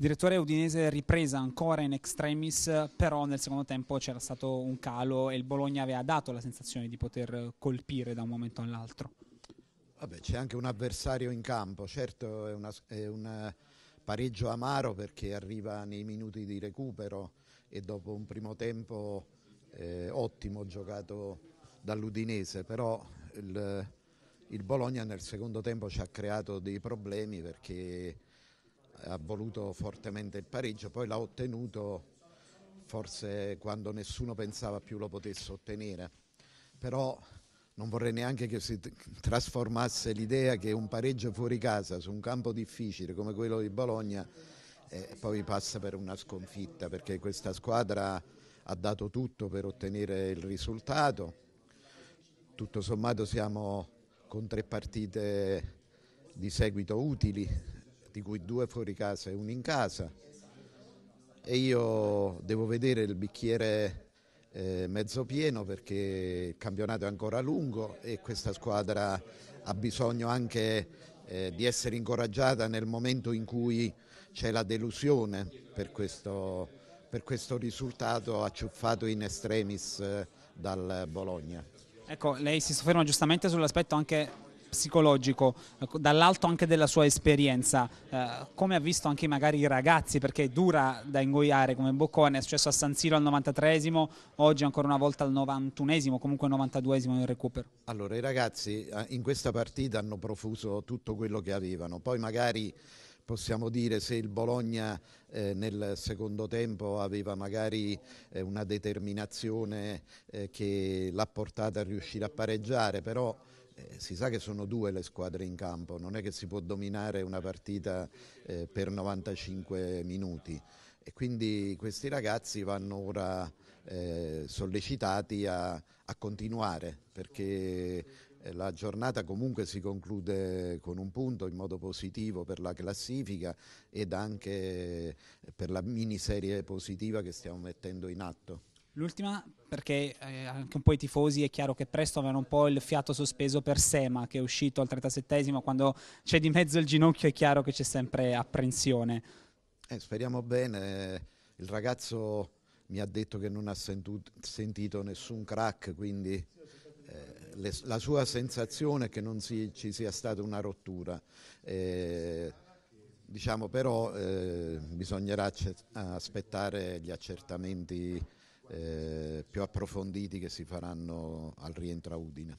direttore udinese ripresa ancora in extremis, però nel secondo tempo c'era stato un calo e il Bologna aveva dato la sensazione di poter colpire da un momento all'altro. Vabbè, c'è anche un avversario in campo, certo è, una, è un eh, pareggio amaro perché arriva nei minuti di recupero e dopo un primo tempo eh, ottimo giocato dall'Udinese, però il, il Bologna nel secondo tempo ci ha creato dei problemi perché ha voluto fortemente il pareggio, poi l'ha ottenuto forse quando nessuno pensava più lo potesse ottenere, però non vorrei neanche che si trasformasse l'idea che un pareggio fuori casa su un campo difficile come quello di Bologna eh, poi passa per una sconfitta, perché questa squadra ha dato tutto per ottenere il risultato, tutto sommato siamo con tre partite di seguito utili, di cui due fuori casa e uno in casa e io devo vedere il bicchiere eh, mezzo pieno perché il campionato è ancora lungo e questa squadra ha bisogno anche eh, di essere incoraggiata nel momento in cui c'è la delusione per questo, per questo risultato acciuffato in extremis eh, dal Bologna. Ecco, lei si sofferma giustamente sull'aspetto anche psicologico, ecco, dall'alto anche della sua esperienza, eh, come ha visto anche magari i ragazzi, perché è dura da ingoiare come Boccone, è successo a San Siro al 93esimo, oggi ancora una volta al 91esimo, comunque al 92esimo nel recupero. Allora i ragazzi eh, in questa partita hanno profuso tutto quello che avevano, poi magari possiamo dire se il Bologna eh, nel secondo tempo aveva magari eh, una determinazione eh, che l'ha portata a riuscire a pareggiare, però eh, si sa che sono due le squadre in campo, non è che si può dominare una partita eh, per 95 minuti e quindi questi ragazzi vanno ora eh, sollecitati a, a continuare perché eh, la giornata comunque si conclude con un punto in modo positivo per la classifica ed anche eh, per la miniserie positiva che stiamo mettendo in atto. L'ultima, perché eh, anche un po' i tifosi è chiaro che presto avevano un po' il fiato sospeso per Sema, che è uscito al 37esimo, quando c'è di mezzo il ginocchio è chiaro che c'è sempre apprensione. Eh, speriamo bene, il ragazzo mi ha detto che non ha sentito nessun crack, quindi eh, le, la sua sensazione è che non si, ci sia stata una rottura. Eh, diciamo però eh, bisognerà aspettare gli accertamenti eh, più approfonditi che si faranno al rientro a Udine.